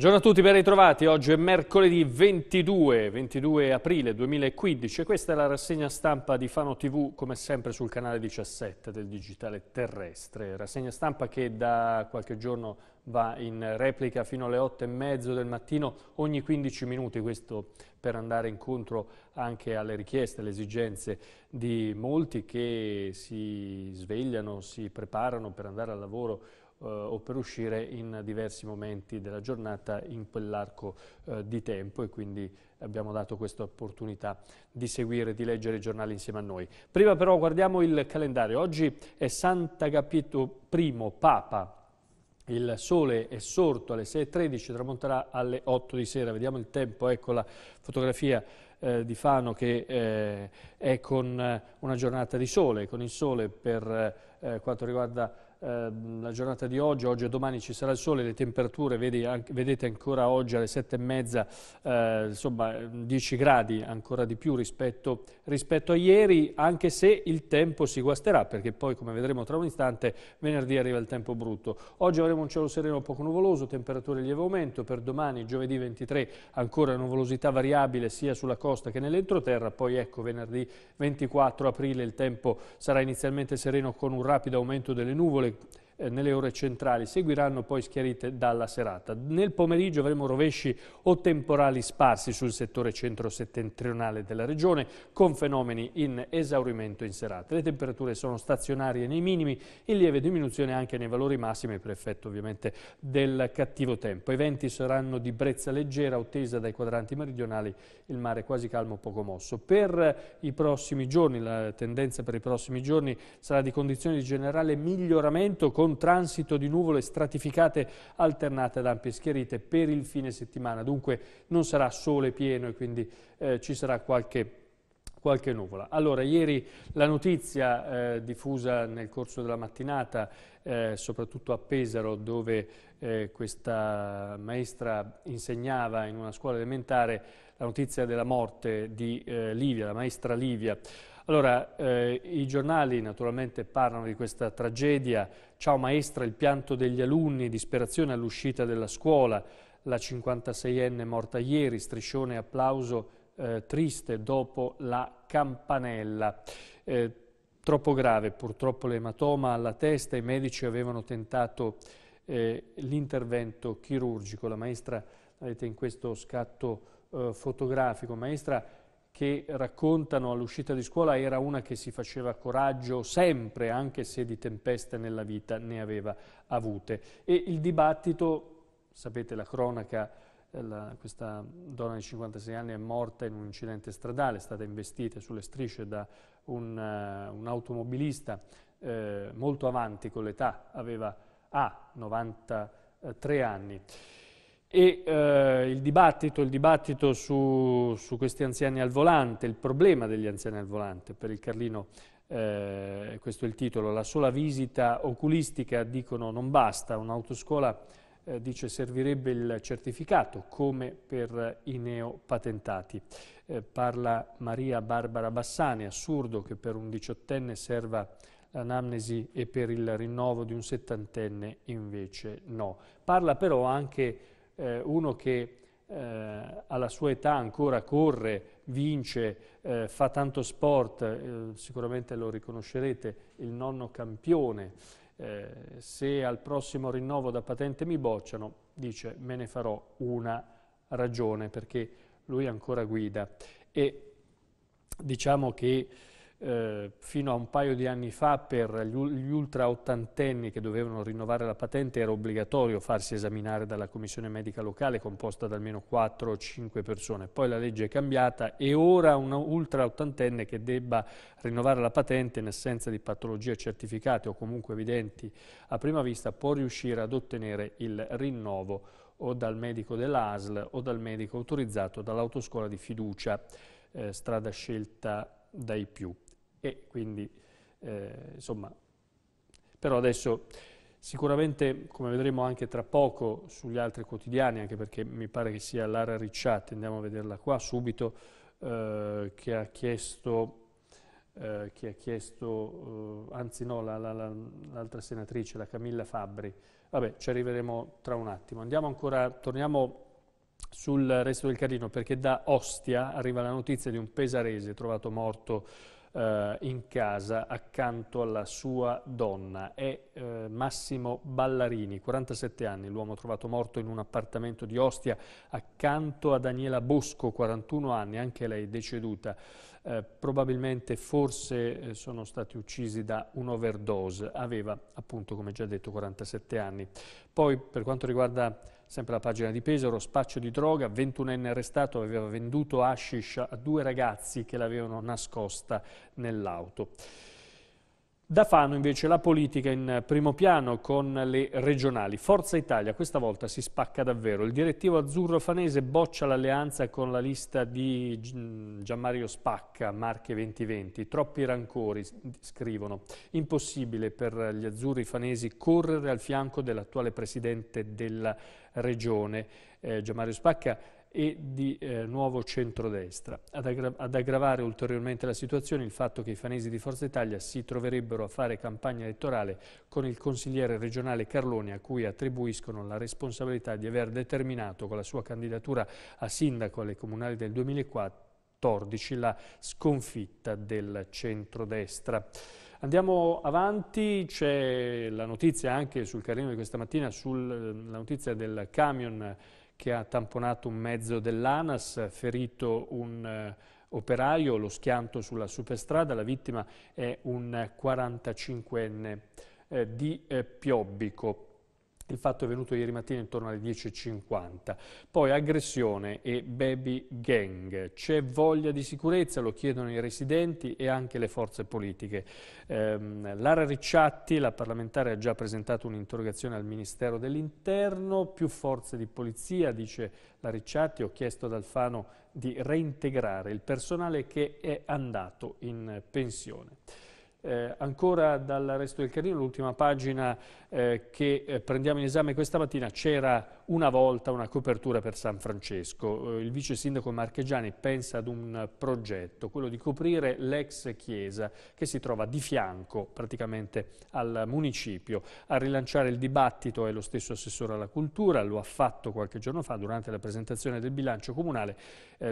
Buongiorno a tutti, ben ritrovati. Oggi è mercoledì 22, 22 aprile 2015 e questa è la rassegna stampa di Fano TV, come sempre sul canale 17 del Digitale Terrestre. Rassegna stampa che da qualche giorno va in replica fino alle 8 e mezzo del mattino ogni 15 minuti, questo per andare incontro anche alle richieste, alle esigenze di molti che si svegliano, si preparano per andare al lavoro eh, o per uscire in diversi momenti della giornata in quell'arco eh, di tempo e quindi abbiamo dato questa opportunità di seguire, di leggere i giornali insieme a noi. Prima però guardiamo il calendario. Oggi è Sant'Agapito I, Papa, il sole è sorto alle 6.13, tramonterà alle 8 di sera. Vediamo il tempo, ecco la fotografia eh, di Fano che eh, è con una giornata di sole, con il sole per eh, quanto riguarda Ehm, la giornata di oggi, oggi e domani ci sarà il sole, le temperature vedi, anche, vedete ancora oggi alle sette e mezza, eh, insomma 10 ehm, gradi ancora di più rispetto, rispetto, a ieri, anche se il tempo si guasterà perché poi come vedremo tra un istante venerdì arriva il tempo brutto. Oggi avremo un cielo sereno poco nuvoloso, temperature in lieve aumento, per domani giovedì 23 ancora nuvolosità variabile sia sulla costa che nell'entroterra, poi ecco venerdì 24 aprile il tempo sarà inizialmente sereno con un rapido aumento delle nuvole Okay. Eh, nelle ore centrali, seguiranno poi schiarite dalla serata. Nel pomeriggio avremo rovesci o temporali sparsi sul settore centro-settentrionale della regione, con fenomeni in esaurimento in serata. Le temperature sono stazionarie nei minimi, in lieve diminuzione anche nei valori massimi per effetto ovviamente del cattivo tempo. I venti saranno di brezza leggera, ottesa dai quadranti meridionali, il mare quasi calmo, poco mosso. Per i prossimi giorni, la tendenza per i prossimi giorni sarà di condizioni di generale miglioramento con con transito di nuvole stratificate alternate ad ampie schierite per il fine settimana. Dunque non sarà sole pieno e quindi eh, ci sarà qualche qualche nuvola. Allora, ieri la notizia eh, diffusa nel corso della mattinata, eh, soprattutto a Pesaro, dove eh, questa maestra insegnava in una scuola elementare, la notizia della morte di eh, Livia, la maestra Livia, allora, eh, i giornali naturalmente parlano di questa tragedia. Ciao maestra, il pianto degli alunni, disperazione all'uscita della scuola. La 56enne morta ieri, striscione e applauso eh, triste dopo la campanella. Eh, troppo grave, purtroppo l'ematoma alla testa, i medici avevano tentato eh, l'intervento chirurgico. La maestra, avete in questo scatto eh, fotografico, maestra che raccontano all'uscita di scuola era una che si faceva coraggio sempre, anche se di tempeste nella vita ne aveva avute. E il dibattito, sapete la cronaca, eh, la, questa donna di 56 anni è morta in un incidente stradale, è stata investita sulle strisce da un, uh, un automobilista eh, molto avanti con l'età, aveva ah, 93 anni. E eh, il, dibattito, il dibattito su, su, questi anziani al volante, il problema degli anziani al volante, per il Carlino eh, questo è il titolo, la sola visita oculistica dicono non basta, un'autoscuola eh, dice servirebbe il certificato come per i neopatentati. Eh, parla Maria Barbara Bassani, assurdo che per un diciottenne serva l'anamnesi e per il rinnovo di un settantenne invece no. Parla però anche eh, uno che eh, alla sua età ancora corre, vince, eh, fa tanto sport, eh, sicuramente lo riconoscerete, il nonno campione, eh, se al prossimo rinnovo da patente mi bocciano, dice me ne farò una ragione perché lui ancora guida. E diciamo che eh, fino a un paio di anni fa per gli, ultra ottantenni che dovevano rinnovare la patente era obbligatorio farsi esaminare dalla commissione medica locale composta da almeno 4 o 5 persone. Poi la legge è cambiata e ora un ultra ottantenne che debba rinnovare la patente in assenza di patologie certificate o comunque evidenti a prima vista può riuscire ad ottenere il rinnovo o dal medico dell'ASL o dal medico autorizzato dall'autoscuola di fiducia, eh, strada scelta dai più e quindi eh, insomma, però adesso sicuramente come vedremo anche tra poco sugli altri quotidiani, anche perché mi pare che sia Lara Ricciatti, andiamo a vederla qua subito, eh, che ha chiesto, eh, che ha chiesto eh, anzi no, l'altra la, la, senatrice, la Camilla Fabbri, vabbè ci arriveremo tra un attimo. Andiamo ancora, torniamo sul resto del Carlino perché da Ostia arriva la notizia di un pesarese trovato morto eh, in casa accanto alla sua donna. È eh, Massimo Ballarini, 47 anni, l'uomo trovato morto in un appartamento di Ostia accanto a Daniela Bosco, 41 anni, anche lei deceduta. Eh, probabilmente forse eh, sono stati uccisi da un overdose. Aveva appunto, come già detto, 47 anni. Poi per quanto riguarda Sempre la pagina di Pesaro, spaccio di droga, 21enne arrestato aveva venduto hashish a due ragazzi che l'avevano nascosta nell'auto. Da Fano invece la politica in primo piano con le regionali. Forza Italia questa volta si spacca davvero. Il direttivo azzurro fanese boccia l'alleanza con la lista di Gianmario Spacca, Marche 2020. Troppi rancori, scrivono. Impossibile per gli azzurri fanesi correre al fianco dell'attuale presidente della regione regione eh, Giammario Spacca e di eh, nuovo centrodestra. Ad, aggra ad aggravare ulteriormente la situazione il fatto che i fanesi di Forza Italia si troverebbero a fare campagna elettorale con il consigliere regionale Carloni a cui attribuiscono la responsabilità di aver determinato con la sua candidatura a sindaco alle comunali del 2014 la sconfitta del centrodestra. Andiamo avanti, c'è la notizia anche sul carino di questa mattina, sul, la notizia del camion che ha tamponato un mezzo dell'ANAS, ferito un eh, operaio, lo schianto sulla superstrada, la vittima è un 45enne eh, di eh, Piobbico. Il fatto è venuto ieri mattina intorno alle 10.50. Poi aggressione e baby gang. C'è voglia di sicurezza, lo chiedono i residenti e anche le forze politiche. Ehm, Lara Ricciatti, la parlamentare, ha già presentato un'interrogazione al Ministero dell'Interno. Più forze di polizia, dice la Ricciatti. Ho chiesto ad Alfano di reintegrare il personale che è andato in pensione. Eh, ancora dal resto del carino, l'ultima pagina eh, che eh, prendiamo in esame questa mattina, c'era una volta una copertura per San Francesco. Eh, il vice sindaco Marchegiani pensa ad un progetto, quello di coprire l'ex chiesa che si trova di fianco praticamente al municipio. A rilanciare il dibattito è lo stesso assessore alla cultura, lo ha fatto qualche giorno fa durante la presentazione del bilancio comunale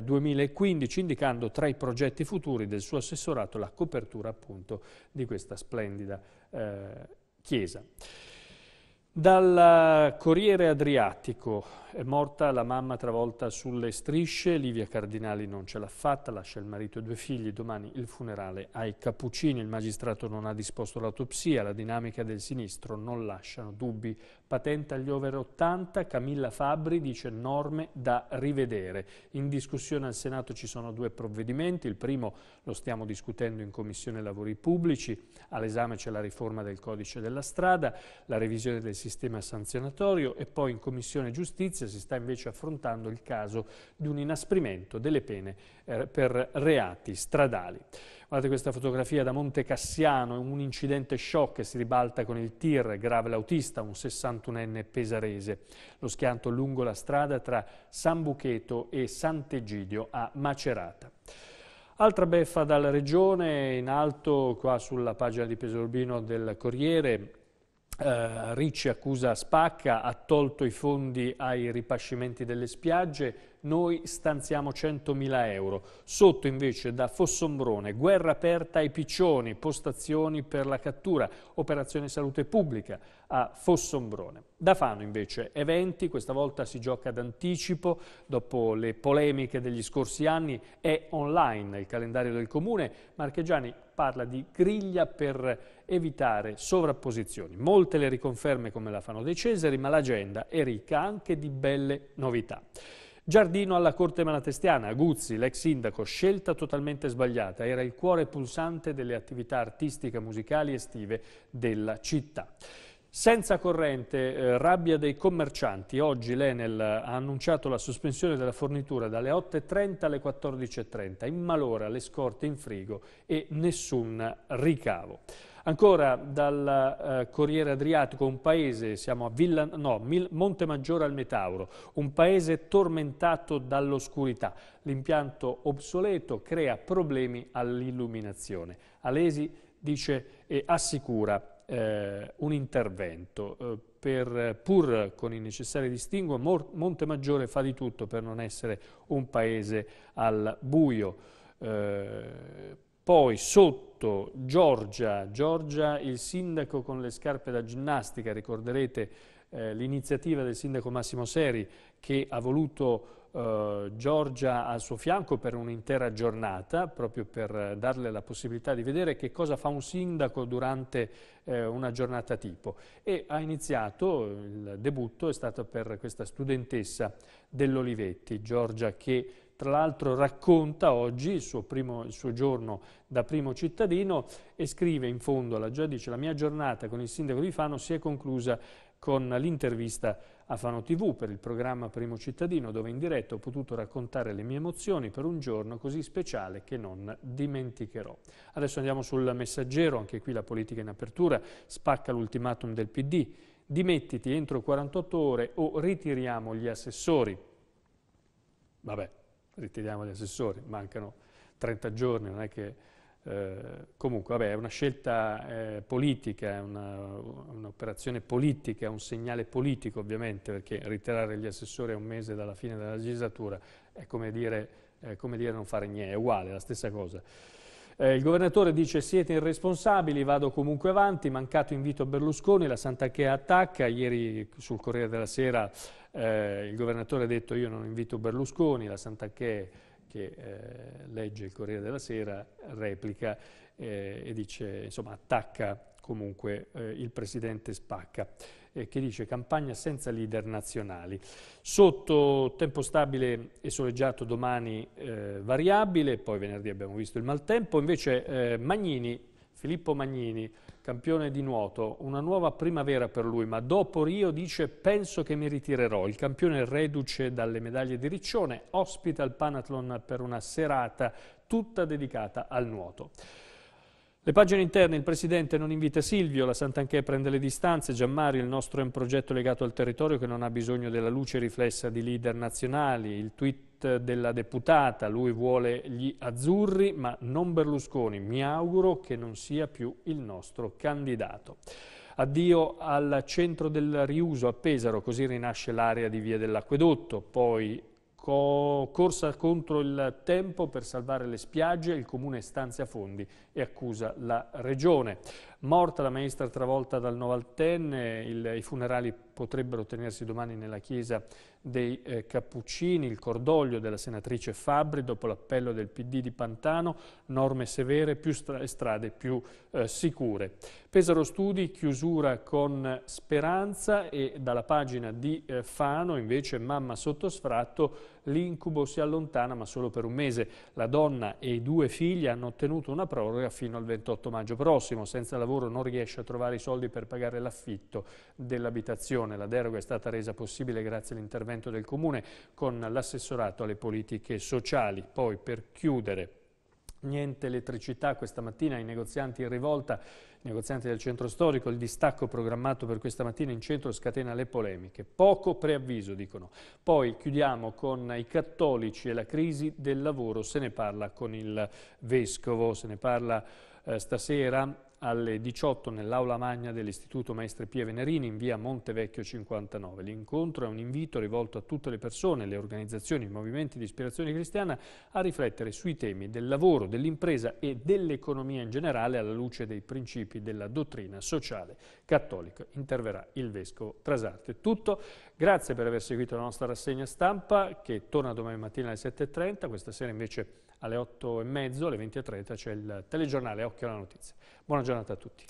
2015 eh, indicando tra i progetti futuri del suo assessorato la copertura appunto di questa splendida eh, chiesa. Dal Corriere Adriatico è morta la mamma travolta sulle strisce, Livia Cardinali non ce l'ha fatta, lascia il marito e due figli, domani il funerale ai Cappuccini, il magistrato non ha disposto l'autopsia, la dinamica del sinistro non lasciano dubbi patente agli over 80, Camilla Fabri dice norme da rivedere. In discussione al Senato ci sono due provvedimenti, il primo lo stiamo discutendo in Commissione Lavori Pubblici, all'esame c'è la riforma del codice della strada, la revisione del sistema sanzionatorio e poi in Commissione Giustizia si sta invece affrontando il caso di un inasprimento delle pene eh, per reati stradali. Guardate questa fotografia da Monte Cassiano, un incidente shock che si ribalta con il tir, grave l'autista, un 61enne pesarese. Lo schianto lungo la strada tra San Bucheto e Sant'Egidio a Macerata. Altra beffa dalla regione, in alto qua sulla pagina di Pesorbino del Corriere, eh, Ricci accusa Spacca, ha tolto i fondi ai ripascimenti delle spiagge, noi stanziamo 100.000 euro. Sotto invece da Fossombrone, guerra aperta ai piccioni, postazioni per la cattura, operazione salute pubblica a Fossombrone. Da Fano invece eventi, questa volta si gioca d'anticipo, dopo le polemiche degli scorsi anni è online il calendario del comune, Marchegiani parla di griglia per evitare sovrapposizioni. Molte le riconferme come la fanno dei Cesari, ma l'agenda è ricca anche di belle novità. Giardino alla corte malatestiana, Guzzi, l'ex sindaco, scelta totalmente sbagliata, era il cuore pulsante delle attività artistiche, musicali e estive della città. Senza corrente, eh, rabbia dei commercianti, oggi l'Enel ha annunciato la sospensione della fornitura dalle 8.30 alle 14.30, in malora le scorte in frigo e nessun ricavo. Ancora dal eh, Corriere Adriatico, un paese, siamo a Villa, no, Mil, Maggiore al Metauro, un paese tormentato dall'oscurità. L'impianto obsoleto crea problemi all'illuminazione. Alesi dice e assicura eh, un intervento. Eh, per, pur con i necessari distinguo, Monte Maggiore fa di tutto per non essere un paese al buio. Eh, poi sotto Giorgia, Giorgia il sindaco con le scarpe da ginnastica, ricorderete eh, l'iniziativa del sindaco Massimo Seri che ha voluto Uh, Giorgia al suo fianco per un'intera giornata, proprio per darle la possibilità di vedere che cosa fa un sindaco durante uh, una giornata tipo. E ha iniziato, il debutto è stato per questa studentessa dell'Olivetti, Giorgia che tra l'altro racconta oggi il suo, primo, il suo, giorno da primo cittadino e scrive in fondo, la, dice, la mia giornata con il sindaco di Fano si è conclusa con l'intervista a Fano TV per il programma Primo Cittadino, dove in diretta ho potuto raccontare le mie emozioni per un giorno così speciale che non dimenticherò. Adesso andiamo sul messaggero, anche qui la politica in apertura, spacca l'ultimatum del PD, dimettiti entro 48 ore o ritiriamo gli assessori. Vabbè, ritiriamo gli assessori, mancano 30 giorni, non è che... Eh, comunque, vabbè, è una scelta eh, politica, è un'operazione un politica, è un segnale politico ovviamente, perché ritirare gli assessori a un mese dalla fine della legislatura è come dire, eh, come dire non fare niente, è uguale, è la stessa cosa. Eh, il governatore dice siete irresponsabili, vado comunque avanti, mancato invito a Berlusconi, la Santa Che attacca, ieri sul Corriere della Sera eh, il governatore ha detto io non invito Berlusconi, la Santa Che che eh, legge il Corriere della Sera replica eh, e dice, insomma, attacca comunque eh, il presidente Spacca, eh, che dice campagna senza leader nazionali. Sotto tempo stabile e soleggiato domani eh, variabile, poi venerdì abbiamo visto il maltempo, invece eh, Magnini, Filippo Magnini, campione di nuoto, una nuova primavera per lui, ma dopo Rio dice penso che mi ritirerò. Il campione reduce dalle medaglie di Riccione ospita il Panathlon per una serata tutta dedicata al nuoto. Le pagine interne, il Presidente non invita Silvio, la Sant'Anchè prende le distanze, Giammario, il nostro è un progetto legato al territorio che non ha bisogno della luce riflessa di leader nazionali, il tweet della deputata, lui vuole gli azzurri ma non Berlusconi, mi auguro che non sia più il nostro candidato. Addio al centro del riuso a Pesaro, così rinasce l'area di Via dell'Acquedotto, poi corsa contro il tempo per salvare le spiagge, il comune stanzia fondi e accusa la regione. Morta la maestra travolta dal novaltenne, il, i funerali potrebbero tenersi domani nella chiesa dei eh, Cappuccini, il cordoglio della senatrice Fabbri dopo l'appello del PD di Pantano, norme severe, più strade più eh, sicure. Pesaro Studi, chiusura con speranza e dalla pagina di eh, Fano invece mamma sotto sfratto l'incubo si allontana ma solo per un mese. La donna e i due figli hanno ottenuto una proroga fino al 28 maggio prossimo. Senza lavoro non riesce a trovare i soldi per pagare l'affitto dell'abitazione. La deroga è stata resa possibile grazie all'intervento del Comune con l'assessorato alle politiche sociali. Poi per chiudere... Niente elettricità questa mattina, i negozianti in rivolta negozianti del centro storico, il distacco programmato per questa mattina in centro scatena le polemiche. Poco preavviso, dicono. Poi chiudiamo con i cattolici e la crisi del lavoro. Se ne parla con il Vescovo, se ne parla eh, stasera alle 18 nell'aula magna dell'Istituto Maestre Pie Venerini in via Montevecchio 59. L'incontro è un invito rivolto a tutte le persone, le organizzazioni, i movimenti di ispirazione cristiana a riflettere sui temi del lavoro, dell'impresa e dell'economia in generale alla luce dei principi della dottrina sociale cattolica. Interverrà il Vescovo Trasarte. Tutto Grazie per aver seguito la nostra rassegna stampa che torna domani mattina alle 7.30, questa sera invece alle 8.30, alle 20.30 c'è il telegiornale Occhio alla Notizia. Buona giornata a tutti.